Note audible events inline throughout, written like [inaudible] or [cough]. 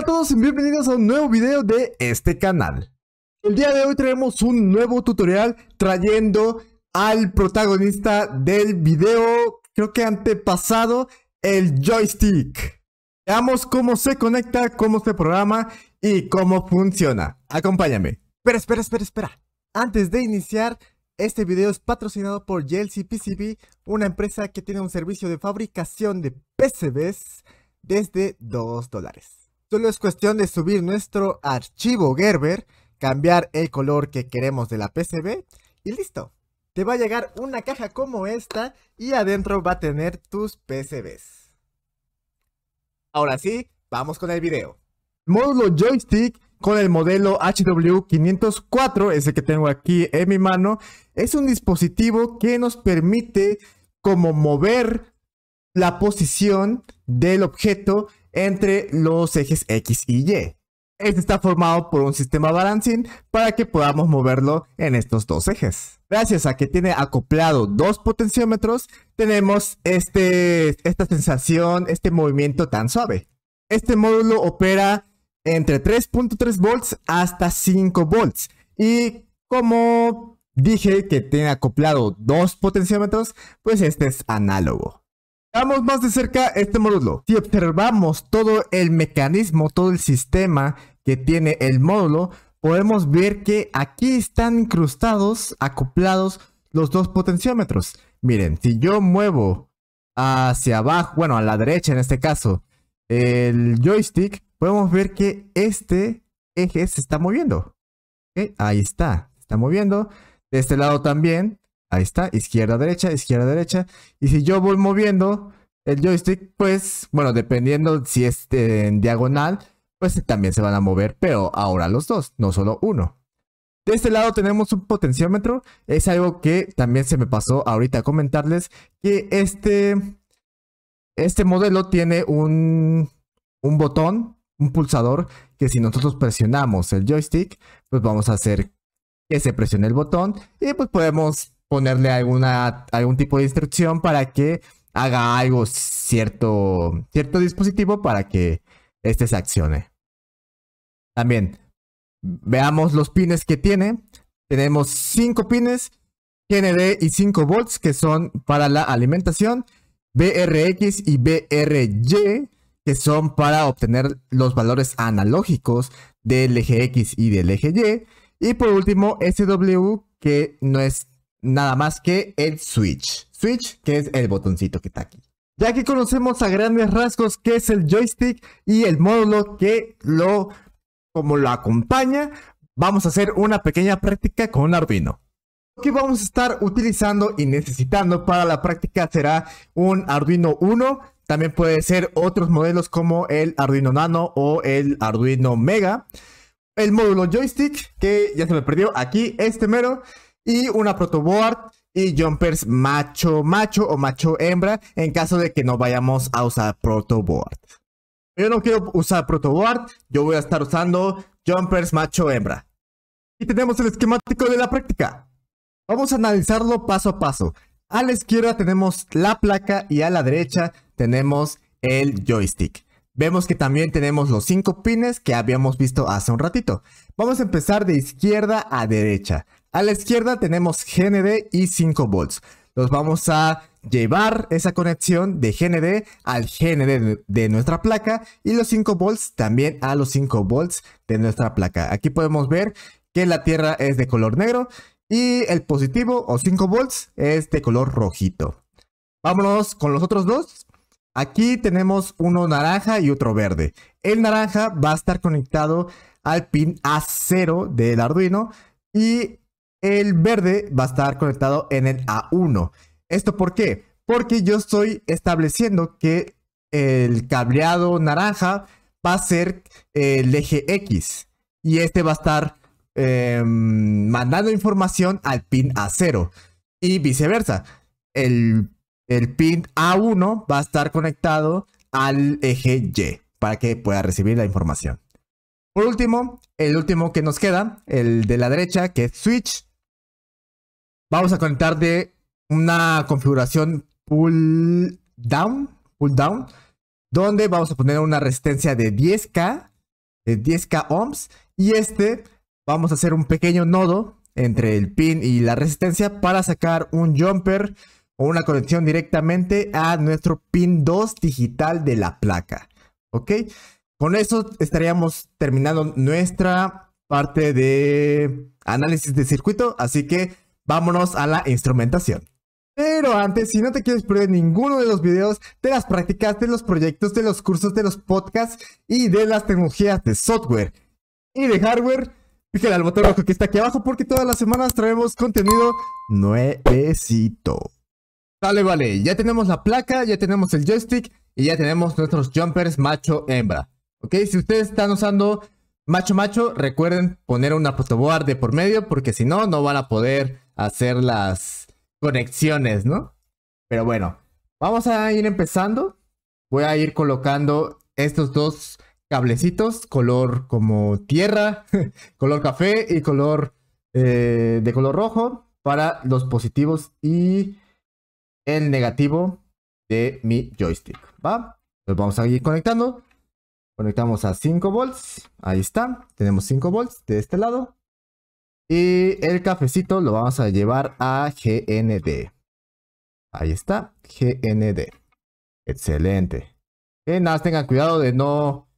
Hola a todos y bienvenidos a un nuevo video de este canal. El día de hoy traemos un nuevo tutorial trayendo al protagonista del video, creo que antepasado, el joystick. Veamos cómo se conecta, cómo se programa y cómo funciona. Acompáñame. Espera, espera, espera, espera. Antes de iniciar, este video es patrocinado por JLCPCB PCB, una empresa que tiene un servicio de fabricación de PCBs desde 2 dólares. Solo es cuestión de subir nuestro archivo Gerber, cambiar el color que queremos de la PCB y listo. Te va a llegar una caja como esta y adentro va a tener tus PCBs. Ahora sí, vamos con el video. Módulo joystick con el modelo HW504, ese que tengo aquí en mi mano, es un dispositivo que nos permite como mover la posición del objeto entre los ejes X y Y. Este está formado por un sistema balancing para que podamos moverlo en estos dos ejes. Gracias a que tiene acoplado dos potenciómetros, tenemos este, esta sensación, este movimiento tan suave. Este módulo opera entre 3.3 volts hasta 5 volts. Y como dije que tiene acoplado dos potenciómetros, pues este es análogo. Vamos más de cerca este módulo, si observamos todo el mecanismo, todo el sistema que tiene el módulo, podemos ver que aquí están incrustados, acoplados los dos potenciómetros. Miren, si yo muevo hacia abajo, bueno, a la derecha en este caso, el joystick, podemos ver que este eje se está moviendo. Ahí está, está moviendo. De este lado también. Ahí está, izquierda, derecha, izquierda, derecha. Y si yo voy moviendo el joystick, pues, bueno, dependiendo si es eh, en diagonal, pues también se van a mover, pero ahora los dos, no solo uno. De este lado tenemos un potenciómetro. Es algo que también se me pasó ahorita comentarles, que este, este modelo tiene un, un botón, un pulsador, que si nosotros presionamos el joystick, pues vamos a hacer que se presione el botón y pues podemos ponerle alguna, algún tipo de instrucción para que haga algo cierto, cierto dispositivo para que este se accione. También veamos los pines que tiene. Tenemos 5 pines GND y 5 volts que son para la alimentación, BRX y BRY que son para obtener los valores analógicos del eje X y del eje Y. Y por último, SW que no es nada más que el switch. Switch, que es el botoncito que está aquí. Ya que conocemos a grandes rasgos Que es el joystick y el módulo que lo, como lo acompaña, vamos a hacer una pequeña práctica con Arduino. Lo que vamos a estar utilizando y necesitando para la práctica será un Arduino 1, también puede ser otros modelos como el Arduino Nano o el Arduino Mega. El módulo joystick, que ya se me perdió, aquí este mero y una protoboard y jumpers macho macho o macho hembra en caso de que no vayamos a usar protoboard. Yo no quiero usar protoboard, yo voy a estar usando jumpers macho hembra. Y tenemos el esquemático de la práctica. Vamos a analizarlo paso a paso. A la izquierda tenemos la placa y a la derecha tenemos el joystick. Vemos que también tenemos los cinco pines que habíamos visto hace un ratito. Vamos a empezar de izquierda a derecha. A la izquierda tenemos GND y 5 volts. Los vamos a llevar esa conexión de GND al GND de nuestra placa y los 5 volts también a los 5 volts de nuestra placa. Aquí podemos ver que la tierra es de color negro y el positivo o 5 volts es de color rojito. Vámonos con los otros dos. Aquí tenemos uno naranja y otro verde. El naranja va a estar conectado al pin A0 del Arduino y el verde va a estar conectado en el A1. ¿Esto por qué? Porque yo estoy estableciendo que el cableado naranja va a ser eh, el eje X y este va a estar em, mandando información al pin A0 y viceversa. El, el pin A1 va a estar conectado al eje Y para que pueda recibir la información. Por último, el último que nos queda, el de la derecha, que es switch, Vamos a conectar de una configuración pull down, pull down, donde vamos a poner una resistencia de 10K, de 10K ohms, y este vamos a hacer un pequeño nodo entre el pin y la resistencia para sacar un jumper o una conexión directamente a nuestro pin 2 digital de la placa. ¿Ok? Con eso estaríamos terminando nuestra parte de análisis de circuito, así que vámonos a la instrumentación. Pero antes, si no te quieres perder ninguno de los videos, de las prácticas, de los proyectos, de los cursos, de los podcasts y de las tecnologías de software y de hardware, fíjate al botón rojo que está aquí abajo porque todas las semanas traemos contenido nuevecito. Dale, vale, ya tenemos la placa, ya tenemos el joystick y ya tenemos nuestros jumpers macho-hembra. Ok, si ustedes están usando macho-macho, recuerden poner una protoboard de por medio porque si no, no van a poder hacer las conexiones, ¿no? Pero bueno, vamos a ir empezando. Voy a ir colocando estos dos cablecitos, color como tierra, [laughs] color café y color eh, de color rojo para los positivos y el negativo de mi joystick, ¿va? Los vamos a ir conectando. Conectamos a 5 volts, ahí está, tenemos 5 volts de este lado. Y el cafecito lo vamos a llevar a GND. Ahí está, GND. Excelente. Eh, nada, tengan cuidado de no,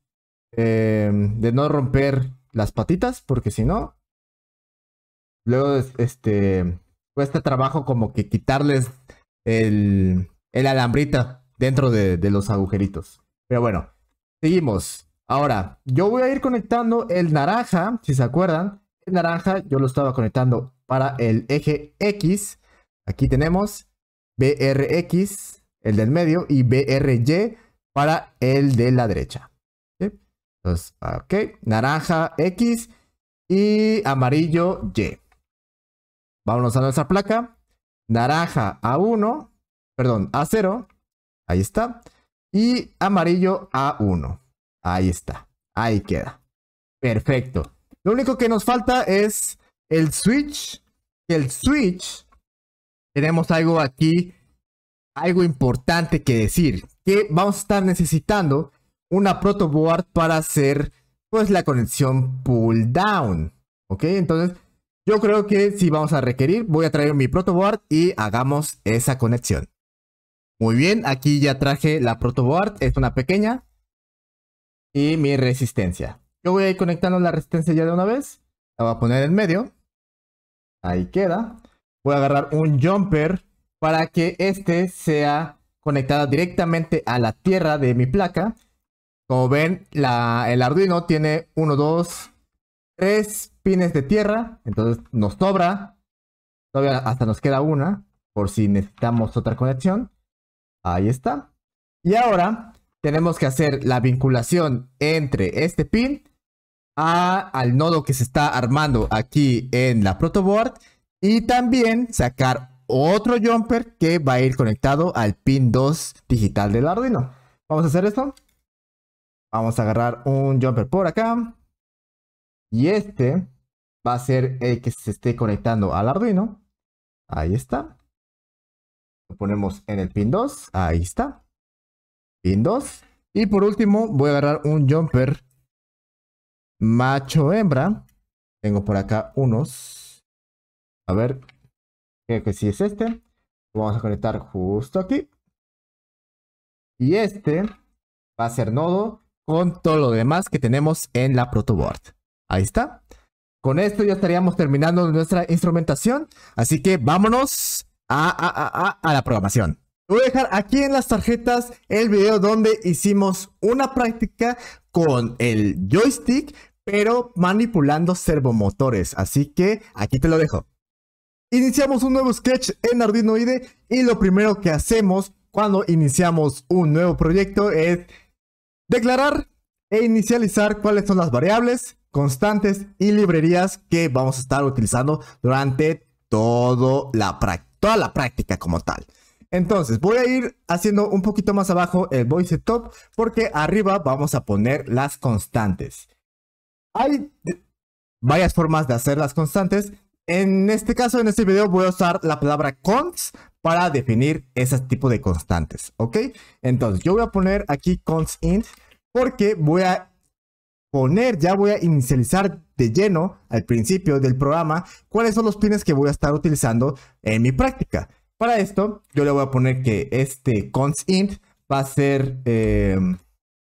em, de no romper las patitas, porque si no, luego este, cuesta trabajo como que quitarles el, el alambrita dentro de los agujeritos. Pero bueno, seguimos. Ahora, yo voy a ir conectando el naranja, si se acuerdan, naranja, yo lo estaba conectando para el eje X. Aquí tenemos BRX, el del medio, y BRY para el de la derecha. Entonces, ok, naranja X y amarillo Y. Vámonos a nuestra placa. Naranja A1, perdón, A0. Ahí está. Y amarillo A1. Ahí está. Ahí queda. Perfecto. Lo único que nos falta es el Switch. El Switch. Tenemos algo aquí, algo importante que decir. Que vamos a estar necesitando una protoboard para hacer pues la conexión pull down. ¿Ok? Entonces, yo creo que si vamos a requerir, voy a traer mi protoboard y hagamos esa conexión. Muy bien, aquí ya traje la protoboard, es una pequeña. Y mi resistencia. Yo voy a ir conectando la resistencia ya de una vez. La voy a poner en medio. Ahí queda. Voy a agarrar un jumper para que este sea conectado directamente a la tierra de mi placa. Como ven, la, el Arduino tiene 1, 2, 3 pines de tierra. Entonces nos sobra. Todavía hasta nos queda una. Por si necesitamos otra conexión. Ahí está. Y ahora tenemos que hacer la vinculación entre este pin al nodo que se está armando aquí en la protoboard y también sacar otro jumper que va a ir conectado al pin 2 digital del Arduino. Vamos a hacer esto. Vamos a agarrar un jumper por acá. Y este va a ser el que se esté conectando al Arduino. Ahí está. Lo ponemos en el pin 2. Ahí está. Pin 2. Y por último voy a agarrar un jumper Macho hembra. Tengo por acá unos. A ver. Creo que si es este. vamos a conectar justo aquí. Y este va a ser nodo con todo lo demás que tenemos en la protoboard. Ahí está. Con esto ya estaríamos terminando nuestra instrumentación. Así que vámonos a, a la programación. Voy a dejar aquí en las tarjetas el video donde hicimos una práctica con el joystick pero manipulando servomotores. Así que aquí te lo dejo. Iniciamos un nuevo sketch en IDE y lo primero que hacemos cuando iniciamos un nuevo proyecto es declarar e inicializar cuáles son las variables, constantes y librerías que vamos a estar utilizando durante todo la toda la práctica como tal. Entonces voy a ir haciendo un poquito más abajo el voice top porque arriba vamos a poner las constantes. Hay varias formas de hacer las constantes. En este caso, en este video, voy a usar la palabra const para definir ese tipo de constantes, ¿ok? Entonces, yo voy a poner aquí const int porque voy a poner, ya voy a inicializar de lleno al principio del programa cuáles son los pines que voy a estar utilizando en mi práctica. Para esto, yo le voy a poner que este const int va a ser, eh,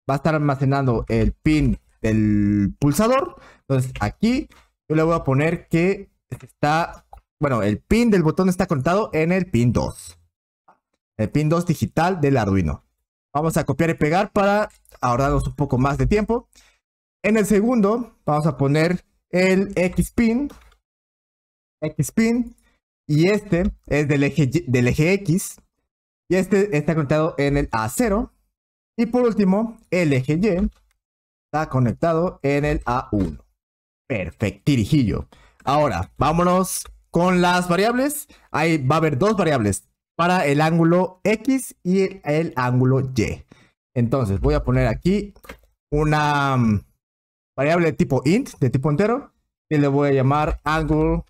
va a estar almacenando el pin del pulsador. Entonces aquí yo le voy a poner que está, bueno, el pin del botón está conectado en el pin 2. El pin 2 digital del Arduino. Vamos a copiar y pegar para ahorrarnos un poco más de tiempo. En el segundo vamos a poner el X pin. X pin. Y este es del eje, del eje X. Y este está conectado en el A0. Y por último, el eje Y está conectado en el A1. Perfectirijillo. Ahora, vámonos con las variables. Ahí va a haber dos variables para el ángulo X y el, ángulo Y. Entonces voy a poner aquí una mm, variable de tipo int, de tipo entero, y le voy a llamar ángulo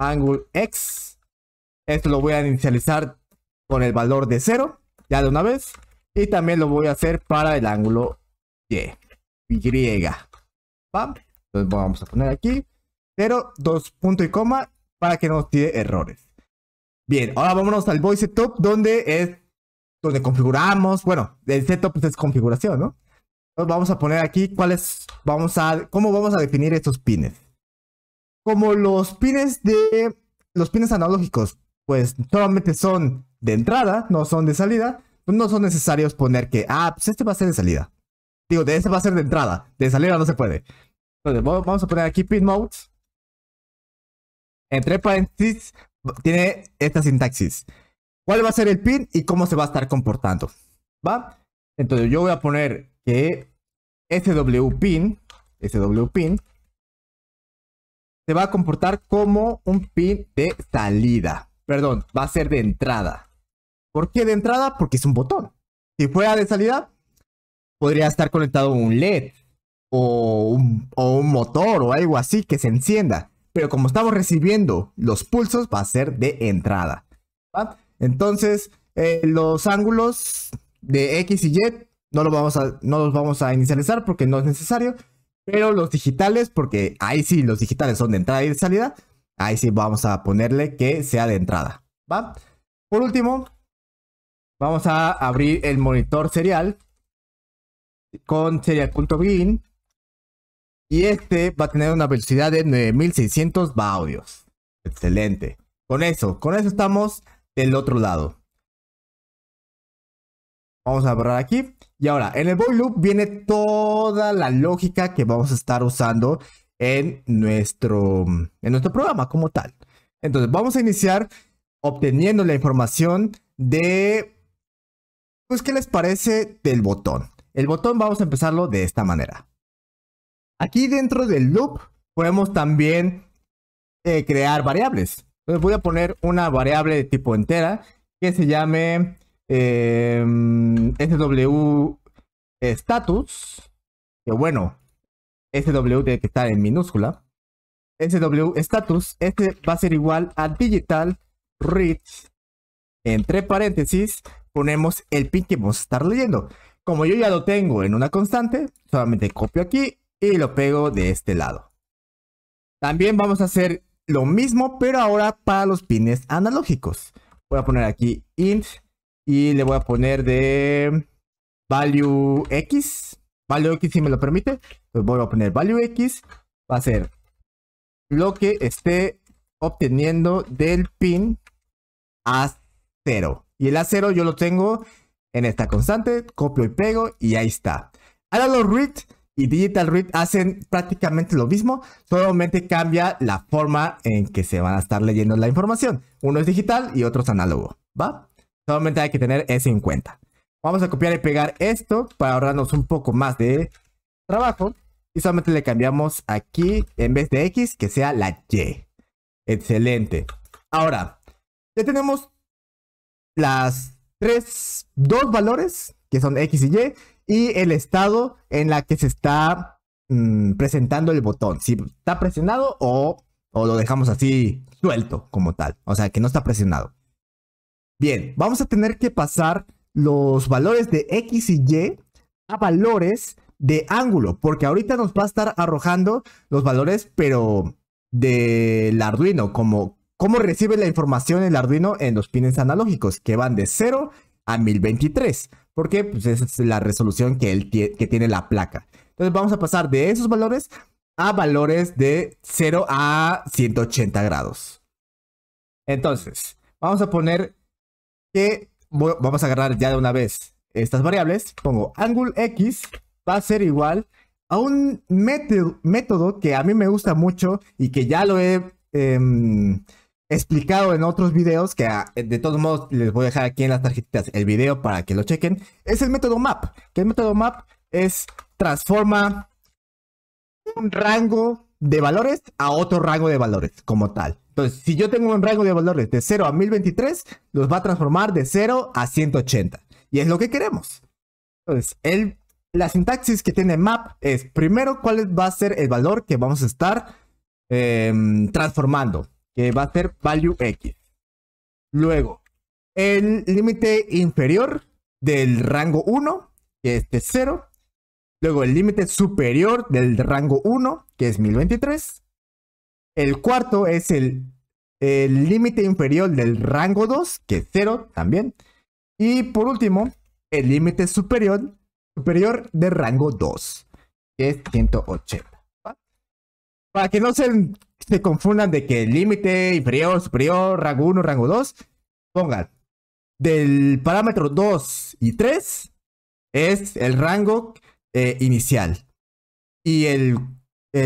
angle x. Esto lo voy a inicializar con el valor de 0, ya de una vez. Y también lo voy a hacer para el ángulo Y. Y. Entonces vamos a poner aquí 0, 2 punto y coma para que no nos tire errores. Bien, ahora vámonos al voice setup donde es donde configuramos, bueno, el setup pues, es configuración, ¿no? Entonces vamos a poner aquí cuáles vamos a cómo vamos a definir estos pines. Como los pines de los pines analógicos, pues solamente son de entrada, no son de salida, pues, no son necesarios poner que ah, pues este va a ser de salida. Digo, de ese va a ser de entrada. De salida no se puede. Entonces, vamos a poner aquí pin mode. Entre paréntesis, tiene esta sintaxis. ¿Cuál va a ser el pin y cómo se va a estar comportando? ¿Va? Entonces, yo voy a poner que SW pin, SW pin, se va a comportar como un pin de salida. Perdón, va a ser de entrada. ¿Por qué de entrada? Porque es un botón. Si fuera de salida, podría estar conectado un LED o un, motor o algo así que se encienda. Pero como estamos recibiendo los pulsos, va a ser de entrada. Entonces, eh, los ángulos de X y Y no los, vamos a, no los vamos a inicializar porque no es necesario. Pero los digitales, porque ahí sí los digitales son de entrada y de salida, ahí sí vamos a ponerle que sea de entrada. ¿va? Por último, vamos a abrir el monitor serial con serial.bin. Y este va a tener una velocidad de 9600 baudios. Excelente. Con eso, con eso estamos del otro lado. Vamos a borrar aquí. Y ahora, en el void loop viene toda la lógica que vamos a estar usando en nuestro, en nuestro programa como tal. Entonces, vamos a iniciar obteniendo la información de, pues, ¿qué les parece del botón? El botón vamos a empezarlo de esta manera. Aquí dentro del loop podemos también eh, crear variables. Entonces voy a poner una variable de tipo entera que se llame em, SW status. Que bueno, SW tiene que estar en minúscula. SW status, este va a ser igual a digital read. Entre paréntesis, ponemos el pin que vamos a estar leyendo. Como yo ya lo tengo en una constante, solamente copio aquí y lo pego de este lado. También vamos a hacer lo mismo, pero ahora para los pines analógicos. Voy a poner aquí int y le voy a poner de value x. Value x si me lo permite. Pues voy a poner value x. Va a ser lo que esté obteniendo del pin a 0. Y el a0 yo lo tengo en esta constante, copio y pego y ahí está. los read y digital read hacen prácticamente lo mismo, solamente cambia la forma en que se van a estar leyendo la información. Uno es digital y otro es análogo, ¿va? Solamente hay que tener eso en cuenta. Vamos a copiar y pegar esto para ahorrarnos un poco más de trabajo. Y solamente le cambiamos aquí, en vez de X, que sea la Y. Excelente. Ahora, ya tenemos las tres, dos valores, que son X y Y, y el estado en la que se está mm, presentando el botón. Si está presionado o, o lo dejamos así suelto como tal. O sea, que no está presionado. Bien, vamos a tener que pasar los valores de X y Y a valores de ángulo, porque ahorita nos va a estar arrojando los valores, pero del Arduino, como cómo recibe la información el Arduino en los pines analógicos, que van de 0 a 1023, porque pues, esa es la resolución que, él que tiene la placa. Entonces vamos a pasar de esos valores a valores de 0 a 180 grados. Entonces, vamos a poner que vamos a agarrar ya de una vez estas variables. Pongo ángulo X va a ser igual a un método, que a mí me gusta mucho y que ya lo he em, explicado en otros videos, que ah, de todos modos les voy a dejar aquí en las tarjetitas el video para que lo chequen, es el método map. Que el método map es transforma un rango de valores a otro rango de valores como tal. Entonces, si yo tengo un rango de valores de 0 a 1023, los va a transformar de 0 a 180. Y es lo que queremos. Entonces, el, la sintaxis que tiene map es primero cuál va a ser el valor que vamos a estar em, transformando que va a ser value X. Luego, el límite inferior del rango 1, que es 0. Luego el límite superior del rango 1, que es 1023. El cuarto es el límite inferior del rango 2, que es 0 también. Y por último, el límite superior, superior del rango 2, que es 180. Para que no se se confundan de que el límite inferior, superior, rango 1, rango 2, pongan del parámetro 2 y 3 es el rango eh, inicial. Y el,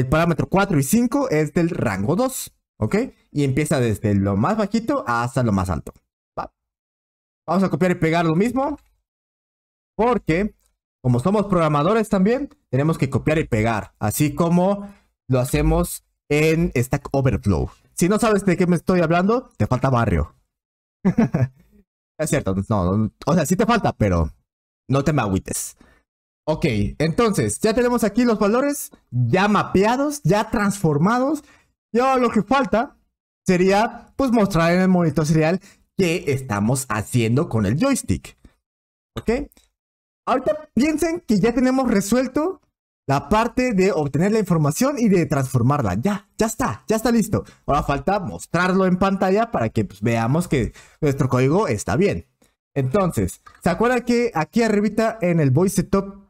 parámetro 4 y 5 es del rango 2, ¿ok? Y empieza desde lo más bajito hasta lo más alto. Vamos a copiar y pegar lo mismo. Porque, como somos programadores también, tenemos que copiar y pegar. Así como lo hacemos en Stack Overflow. Si no sabes de qué me estoy hablando, te falta barrio. [laughs] es cierto, no, o sea, sí te falta, pero no te me agüites. Ok, entonces ya tenemos aquí los valores ya mapeados, ya transformados. Y ahora lo que falta sería pues mostrar en el monitor serial qué estamos haciendo con el joystick. ¿Ok? Ahorita piensen que ya tenemos resuelto la parte de obtener la información y de transformarla. Ya, ya está, ya está listo. Ahora falta mostrarlo en pantalla para que pues, veamos que nuestro código está bien. Entonces, ¿se acuerdan que aquí arribita en el voice top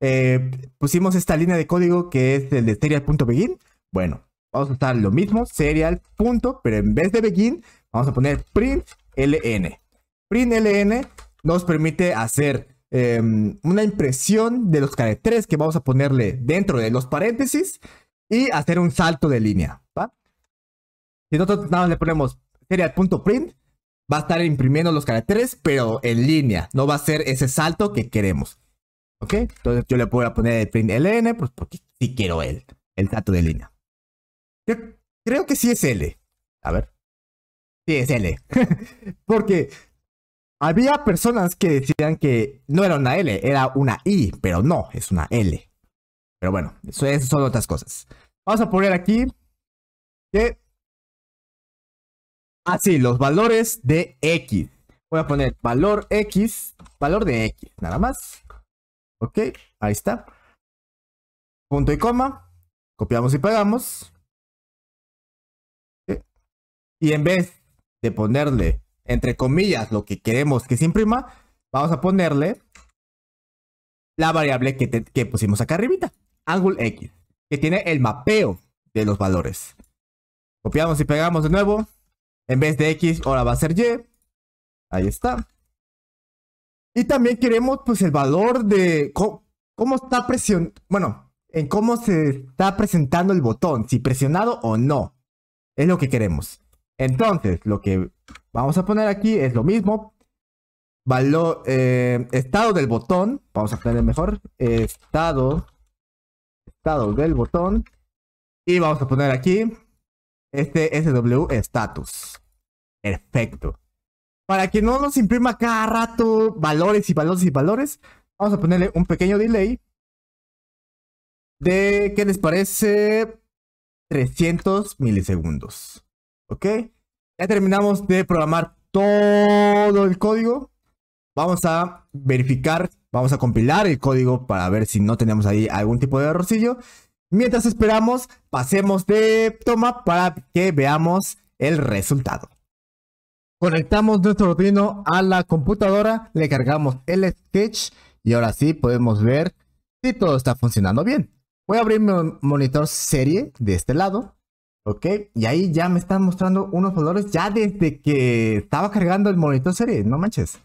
eh, pusimos esta línea de código que es el de serial.begin? Bueno, vamos a usar lo mismo, serial. Punto, pero en vez de begin, vamos a poner println. Println nos permite hacer Em, una impresión de los caracteres que vamos a ponerle dentro de los paréntesis y hacer un salto de línea, ¿va? Si nosotros nada le ponemos serial.print, va a estar imprimiendo los caracteres, pero en línea. No va a ser ese salto que queremos. ¿Ok? Entonces yo le voy a poner el print LN, pues porque si quiero el, el salto de línea. Yo creo que sí es L. A ver. Sí es L. [laughs] porque había personas que decían que no era una L, era una I, pero no, es una L. Pero bueno, eso, son otras cosas. Vamos a poner aquí que... Así, ah, los valores de X. Voy a poner valor X, valor de X, nada más. Ok, ahí está. Punto y coma. Copiamos y pegamos. Y en vez de ponerle entre comillas, lo que queremos que se imprima, vamos a ponerle la variable que, pusimos acá arribita, angle x, que tiene el mapeo de los valores. Copiamos y pegamos de nuevo. En vez de x, ahora va a ser y. Ahí está. Y también queremos pues el valor de cómo, está presionado, bueno, en cómo se está presentando el botón, si presionado o no. Es lo que queremos. Entonces, lo que vamos a poner aquí es lo mismo. Valor, eh, estado del botón. Vamos a poner mejor. Estado. Estado del botón. Y vamos a poner aquí. Este SW status. Perfecto. Para que no nos imprima cada rato valores y valores y valores. Vamos a ponerle un pequeño delay. De, ¿qué les parece? 300 milisegundos. ¿Ok? Ya terminamos de programar todo el código. Vamos a verificar, vamos a compilar el código para ver si no tenemos ahí algún tipo de errorcillo. Mientras esperamos, pasemos de toma para que veamos el resultado. Conectamos nuestro Arduino a la computadora, le cargamos el sketch y ahora sí podemos ver si todo está funcionando bien. Voy a abrir mi monitor serie de este lado ¿Ok? Y ahí ya me están mostrando unos valores ya desde que estaba cargando el monitor serie, no manches.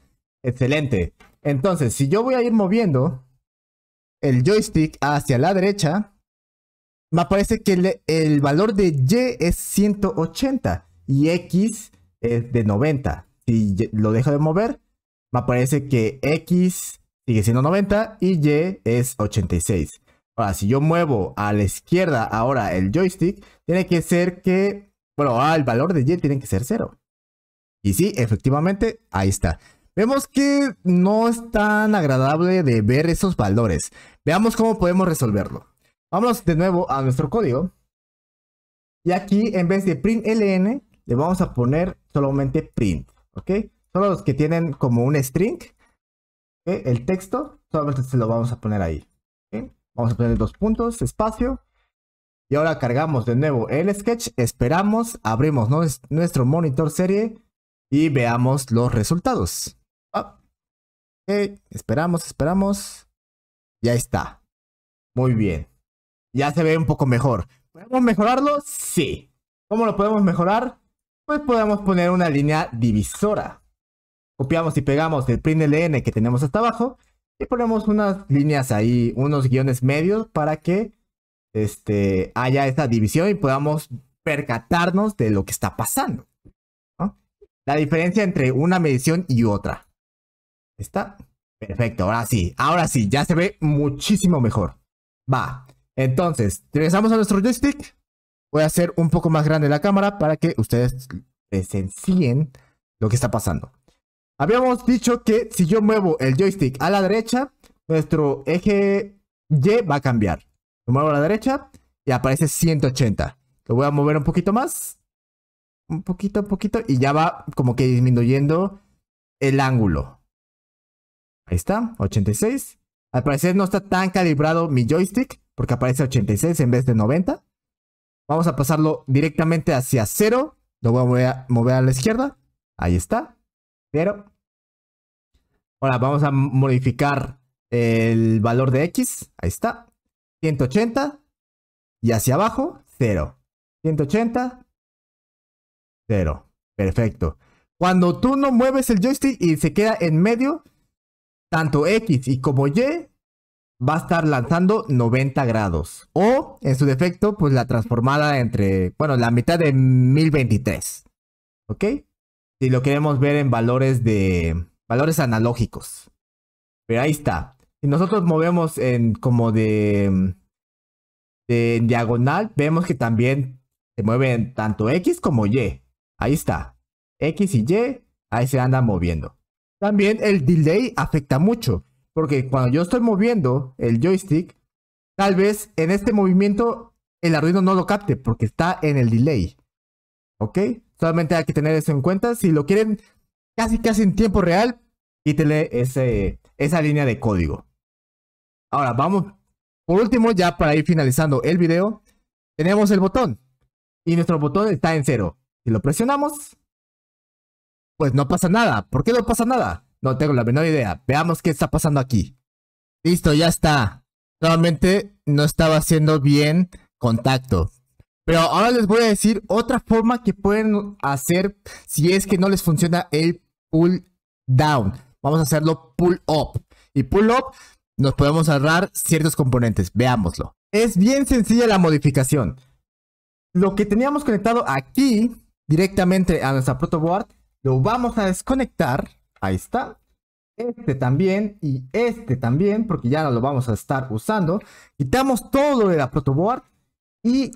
Excelente. Entonces, si yo voy a ir moviendo el joystick hacia la derecha, me aparece que el, valor de Y es 180 y X es de 90. Si lo dejo de mover, me aparece que X sigue siendo 90 y Y es 86. Ahora, si yo muevo a la izquierda ahora el joystick, tiene que ser que, bueno, ah, el valor de Y tiene que ser cero. Y sí, efectivamente, ahí está. Vemos que no es tan agradable de ver esos valores. Veamos cómo podemos resolverlo. Vámonos de nuevo a nuestro código. Y aquí, en vez de println, le vamos a poner solamente print, ¿ok? Solo los que tienen como un string, el texto, solamente se lo vamos a poner ahí. Vamos a poner dos puntos, espacio. Y ahora cargamos de nuevo el sketch, esperamos, abrimos nuestro monitor serie y veamos los resultados. Ah, esperamos, esperamos. Ya está. Muy bien. Ya se ve un poco mejor. ¿Podemos mejorarlo? Sí. ¿Cómo lo podemos mejorar? Pues podemos poner una línea divisora. Copiamos y pegamos el print LN que tenemos hasta abajo y ponemos unas líneas ahí, unos guiones medios para que este, haya esta división y podamos percatarnos de lo que está pasando. La diferencia entre una medición y otra. ¿Está? Perfecto, ahora sí, ahora sí, ya se ve muchísimo mejor. Va, entonces, regresamos a nuestro joystick. Voy a hacer un poco más grande la cámara para que ustedes presencien lo que está pasando. Habíamos dicho que si yo muevo el joystick a la derecha, nuestro eje Y va a cambiar. Lo muevo a la derecha y aparece 180. Lo voy a mover un poquito más. Un poquito, un poquito. Y ya va como que disminuyendo el ángulo. Ahí está, 86. Al parecer no está tan calibrado mi joystick porque aparece 86 en vez de 90. Vamos a pasarlo directamente hacia 0. Lo voy a mover a la izquierda. Ahí está. Ahora vamos a modificar el valor de X. Ahí está. 180. Y hacia abajo, 0. 180. 0. Perfecto. Cuando tú no mueves el joystick y se queda en medio, tanto X y como Y va a estar lanzando 90 grados. O, en su defecto, pues la transformada entre, bueno, la mitad de 1023. ¿Ok? si lo queremos ver en valores de valores analógicos. Pero ahí está. Si nosotros movemos en como de, diagonal, vemos que también se mueven tanto X como Y. Ahí está. X y Y, ahí se andan moviendo. También el delay afecta mucho, porque cuando yo estoy moviendo el joystick, tal vez en este movimiento el Arduino no lo capte porque está en el delay. ¿Ok? Solamente hay que tener eso en cuenta. Si lo quieren casi casi en tiempo real, quítele esa línea de código. Ahora vamos, por último, ya para ir finalizando el video, tenemos el botón. Y nuestro botón está en cero. Si lo presionamos, pues no pasa nada. ¿Por qué no pasa nada? No tengo la menor idea. Veamos qué está pasando aquí. Listo, ya está. Solamente no estaba haciendo bien contacto. Pero ahora les voy a decir otra forma que pueden hacer si es que no les funciona el pull down. Vamos a hacerlo pull up. Y pull up nos podemos ahorrar ciertos componentes. Veámoslo. Es bien sencilla la modificación. Lo que teníamos conectado aquí directamente a nuestra protoboard, lo vamos a desconectar. Ahí está. Este también y este también, porque ya no lo vamos a estar usando. Quitamos todo de la protoboard y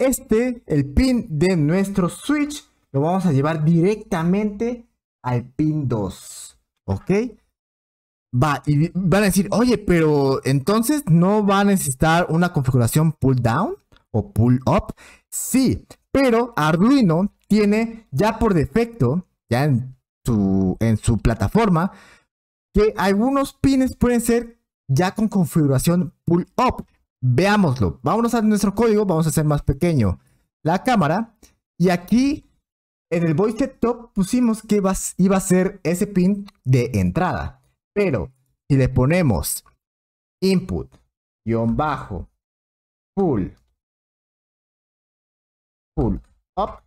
este, el pin de nuestro switch, lo vamos a llevar directamente al pin 2. ¿Ok? Va, y van a decir, oye, pero entonces no va a necesitar una configuración pull down o pull up. Sí, pero Arduino tiene ya por defecto, ya en su, en su plataforma, que algunos pines pueden ser ya con configuración pull up. Veámoslo. vamos a nuestro código, vamos a hacer más pequeño la cámara. Y aquí en el voice top pusimos que iba a ser ese pin de entrada. Pero si le ponemos input, guión bajo, pull, pull up,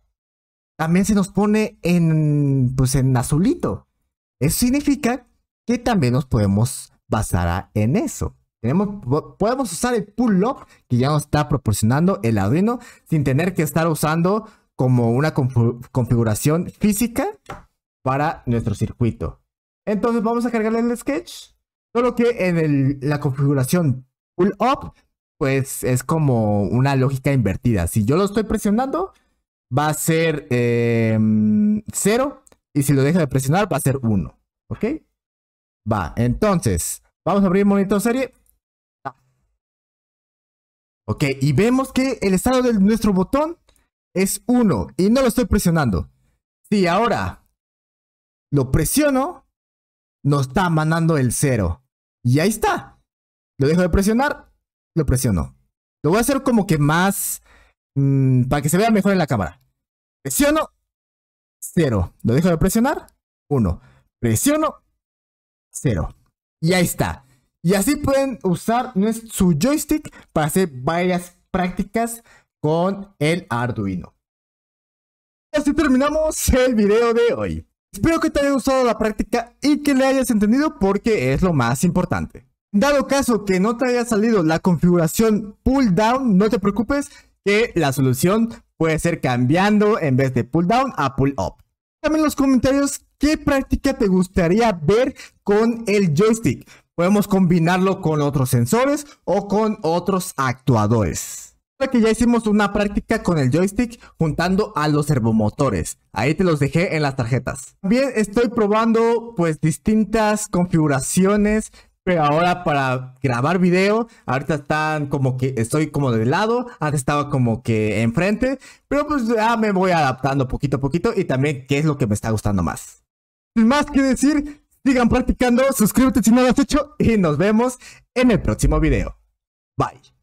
también se nos pone en, pues en azulito. Eso significa que también nos podemos basar en eso podemos usar el pull-up que ya nos está proporcionando el Arduino sin tener que estar usando como una configuración física para nuestro circuito. Entonces vamos a cargarle el sketch. Solo que en la configuración pull up, pues es como una lógica invertida. Si yo lo estoy presionando, va a ser 0. Em, y si lo deja de presionar, va a ser 1. ¿Ok? Va, entonces, vamos a abrir monitor serie. Ok, y vemos que el estado de nuestro botón es 1 y no lo estoy presionando. Si ahora lo presiono, nos está mandando el 0. Y ahí está. Lo dejo de presionar, lo presiono. Lo voy a hacer como que más... Mm, para que se vea mejor en la cámara. Presiono, 0. Lo dejo de presionar, 1. Presiono, 0. Y ahí está. Y así pueden usar su joystick para hacer varias prácticas con el Arduino. Así terminamos el video de hoy. Espero que te haya gustado la práctica y que le hayas entendido porque es lo más importante. Dado caso que no te haya salido la configuración pull down, no te preocupes que la solución puede ser cambiando en vez de pull down a pull up. También en los comentarios qué práctica te gustaría ver con el joystick podemos combinarlo con otros sensores o con otros actuadores que ya hicimos una práctica con el joystick juntando a los servomotores. Ahí te los dejé en las tarjetas. También estoy probando pues distintas configuraciones, pero ahora para grabar video, ahorita están como que estoy como de lado, antes estaba como que enfrente, pero pues ya me voy adaptando poquito a poquito y también qué es lo que me está gustando más. Sin más que decir, sigan practicando, suscríbete si no lo has hecho y nos vemos en el próximo video. Bye.